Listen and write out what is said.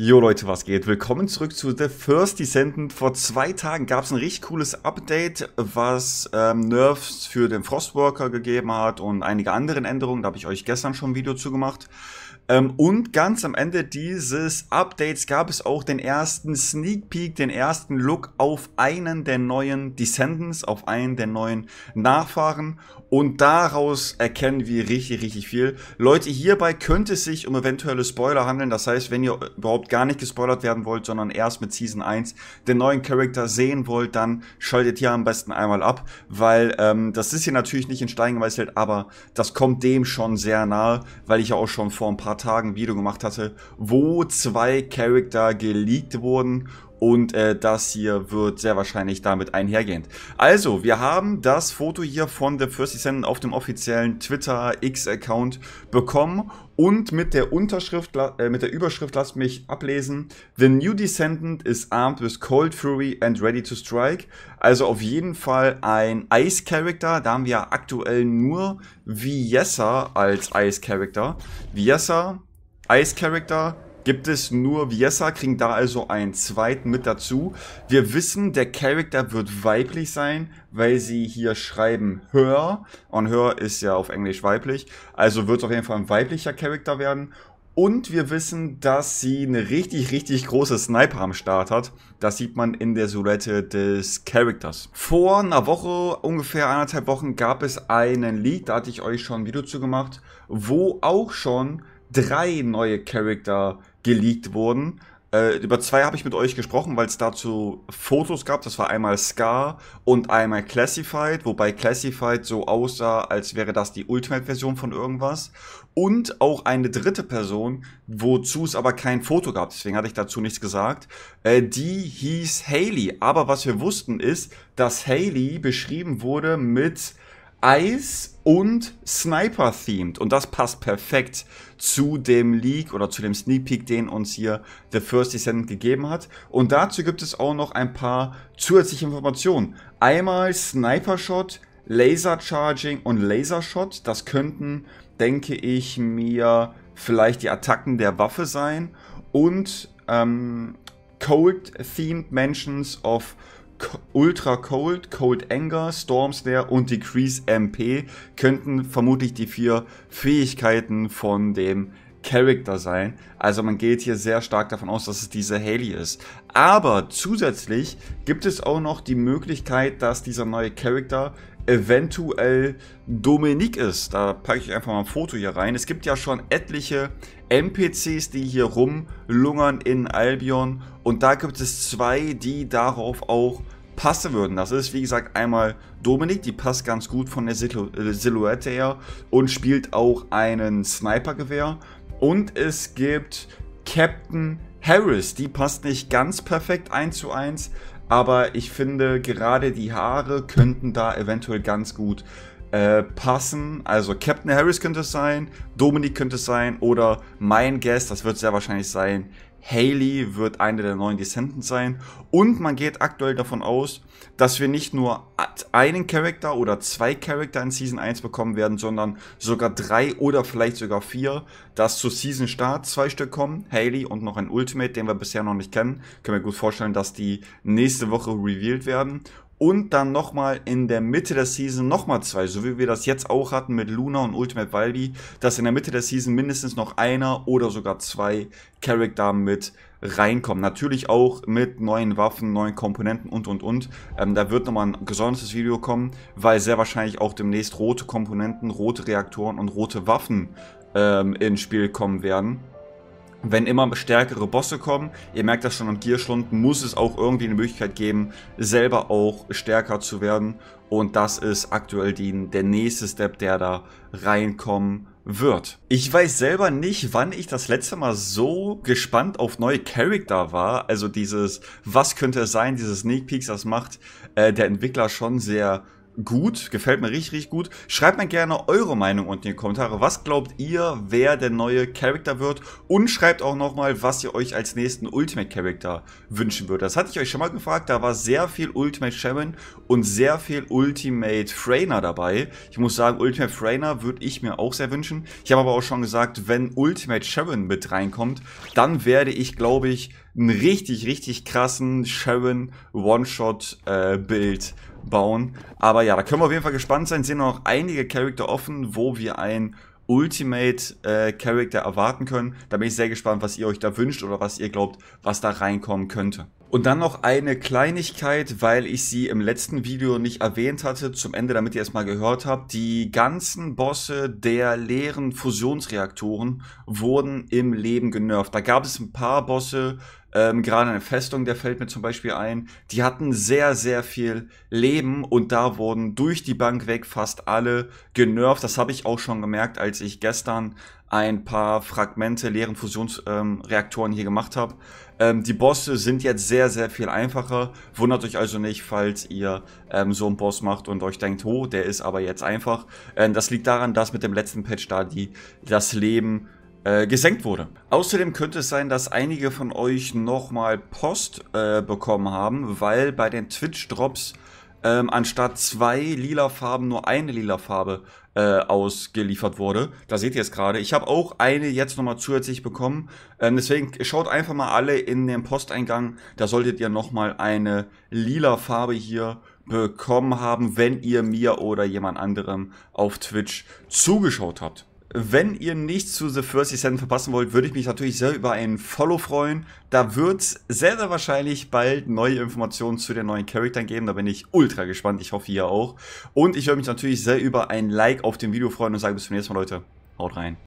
Jo Leute, was geht? Willkommen zurück zu The First Descendant. Vor zwei Tagen gab es ein richtig cooles Update, was ähm, Nerfs für den Frostworker gegeben hat und einige anderen Änderungen. Da habe ich euch gestern schon ein Video zu gemacht. Ähm, und ganz am Ende dieses Updates gab es auch den ersten Sneak Peek, den ersten Look auf einen der neuen Descendants, auf einen der neuen Nachfahren. Und daraus erkennen wir richtig, richtig viel. Leute, hierbei könnte es sich um eventuelle Spoiler handeln. Das heißt, wenn ihr überhaupt gar nicht gespoilert werden wollt, sondern erst mit Season 1 den neuen Charakter sehen wollt, dann schaltet hier am besten einmal ab, weil ähm, das ist hier natürlich nicht in Stein gemeißelt, aber das kommt dem schon sehr nahe, weil ich ja auch schon vor ein paar Tagen ein Video gemacht hatte, wo zwei Charakter geleakt wurden und äh, das hier wird sehr wahrscheinlich damit einhergehend. Also, wir haben das Foto hier von The First Descendant auf dem offiziellen Twitter X-Account bekommen. Und mit der Unterschrift, äh, mit der Überschrift, lasst mich ablesen. The new descendant is armed with cold fury and ready to strike. Also auf jeden Fall ein Ice Character. Da haben wir aktuell nur Viesa als Ice Character. Viesa, Ice Character, gibt es nur Viesa, kriegen da also einen zweiten mit dazu. Wir wissen, der Charakter wird weiblich sein, weil sie hier schreiben Her. Und Her ist ja auf Englisch weiblich. Also wird es auf jeden Fall ein weiblicher Charakter werden. Und wir wissen, dass sie eine richtig, richtig große Sniper am Start hat. Das sieht man in der Silhouette des Characters. Vor einer Woche, ungefähr anderthalb Wochen, gab es einen Leak, da hatte ich euch schon ein Video zu gemacht, wo auch schon drei neue Charakter geleakt wurden. Äh, über zwei habe ich mit euch gesprochen, weil es dazu Fotos gab. Das war einmal Scar und einmal Classified, wobei Classified so aussah, als wäre das die Ultimate-Version von irgendwas. Und auch eine dritte Person, wozu es aber kein Foto gab, deswegen hatte ich dazu nichts gesagt. Äh, die hieß Haley. Aber was wir wussten ist, dass Haley beschrieben wurde mit Eis und Sniper-themed. Und das passt perfekt zu dem Leak oder zu dem Sneak Peek, den uns hier The First Descent gegeben hat. Und dazu gibt es auch noch ein paar zusätzliche Informationen. Einmal Sniper-Shot, Laser-Charging und Laser-Shot. Das könnten, denke ich, mir vielleicht die Attacken der Waffe sein. Und ähm, Cold-themed Mentions of Ultra Cold, Cold Anger, Storm Snare und Decrease MP könnten vermutlich die vier Fähigkeiten von dem Character sein. Also man geht hier sehr stark davon aus, dass es diese Haley ist. Aber zusätzlich gibt es auch noch die Möglichkeit, dass dieser neue Character eventuell Dominik ist. Da packe ich einfach mal ein Foto hier rein. Es gibt ja schon etliche NPCs, die hier rumlungern in Albion. Und da gibt es zwei, die darauf auch passen würden. Das ist, wie gesagt, einmal Dominik, die passt ganz gut von der Silhou äh, Silhouette her und spielt auch einen Snipergewehr. Und es gibt Captain Harris, die passt nicht ganz perfekt 1 zu 1, aber ich finde, gerade die Haare könnten da eventuell ganz gut äh, passen. Also Captain Harris könnte es sein, Dominik könnte es sein oder mein Guest, das wird sehr wahrscheinlich sein, Haley wird eine der neuen Descendants sein. Und man geht aktuell davon aus, dass wir nicht nur einen Charakter oder zwei Charakter in Season 1 bekommen werden, sondern sogar drei oder vielleicht sogar vier, dass zu Season Start zwei Stück kommen, Haley und noch ein Ultimate, den wir bisher noch nicht kennen. Können wir gut vorstellen, dass die nächste Woche revealed werden und dann nochmal in der Mitte der Season nochmal zwei, so wie wir das jetzt auch hatten mit Luna und Ultimate Valby, dass in der Mitte der Season mindestens noch einer oder sogar zwei Charakter mit reinkommen. Natürlich auch mit neuen Waffen, neuen Komponenten und und und. Ähm, da wird nochmal ein gesondertes Video kommen, weil sehr wahrscheinlich auch demnächst rote Komponenten, rote Reaktoren und rote Waffen ähm, ins Spiel kommen werden wenn immer stärkere Bosse kommen, ihr merkt das schon am Gierschlund, muss es auch irgendwie eine Möglichkeit geben, selber auch stärker zu werden. Und das ist aktuell die, der nächste Step, der da reinkommen wird. Ich weiß selber nicht, wann ich das letzte Mal so gespannt auf neue Charakter war. Also dieses, was könnte es sein, dieses Sneak Peeks, das macht äh, der Entwickler schon sehr gut, gefällt mir richtig, richtig gut. Schreibt mir gerne eure Meinung unten in die Kommentare. Was glaubt ihr, wer der neue Charakter wird? Und schreibt auch nochmal, was ihr euch als nächsten Ultimate Charakter wünschen würdet. Das hatte ich euch schon mal gefragt. Da war sehr viel Ultimate Shaman und sehr viel Ultimate Frainer dabei. Ich muss sagen, Ultimate Frainer würde ich mir auch sehr wünschen. Ich habe aber auch schon gesagt, wenn Ultimate Shaman mit reinkommt, dann werde ich, glaube ich, einen richtig, richtig krassen Sharon One-Shot-Bild äh, bauen. Aber ja, da können wir auf jeden Fall gespannt sein. Sehen noch einige Charakter offen, wo wir ein Ultimate äh, Character erwarten können. Da bin ich sehr gespannt, was ihr euch da wünscht oder was ihr glaubt, was da reinkommen könnte. Und dann noch eine Kleinigkeit, weil ich sie im letzten Video nicht erwähnt hatte, zum Ende, damit ihr es mal gehört habt. Die ganzen Bosse der leeren Fusionsreaktoren wurden im Leben genervt. Da gab es ein paar Bosse, ähm, gerade eine Festung, der fällt mir zum Beispiel ein, die hatten sehr, sehr viel Leben und da wurden durch die Bank weg fast alle genervt. Das habe ich auch schon gemerkt, als ich gestern ein paar Fragmente leeren Fusionsreaktoren ähm, hier gemacht habe. Ähm, die Bosse sind jetzt sehr, sehr viel einfacher. Wundert euch also nicht, falls ihr ähm, so einen Boss macht und euch denkt, oh, der ist aber jetzt einfach. Ähm, das liegt daran, dass mit dem letzten Patch da die, das Leben äh, gesenkt wurde. Außerdem könnte es sein, dass einige von euch nochmal Post äh, bekommen haben, weil bei den Twitch-Drops ähm, anstatt zwei lila Farben nur eine lila Farbe äh, ausgeliefert wurde. Da seht ihr es gerade. Ich habe auch eine jetzt nochmal zusätzlich bekommen. Ähm, deswegen schaut einfach mal alle in den Posteingang. Da solltet ihr nochmal eine lila Farbe hier bekommen haben, wenn ihr mir oder jemand anderem auf Twitch zugeschaut habt. Wenn ihr nichts zu The First Descent verpassen wollt, würde ich mich natürlich sehr über einen Follow freuen. Da wird es sehr, sehr wahrscheinlich bald neue Informationen zu den neuen Charaktern geben. Da bin ich ultra gespannt. Ich hoffe, ihr auch. Und ich würde mich natürlich sehr über ein Like auf dem Video freuen und sage bis zum nächsten Mal, Leute. Haut rein.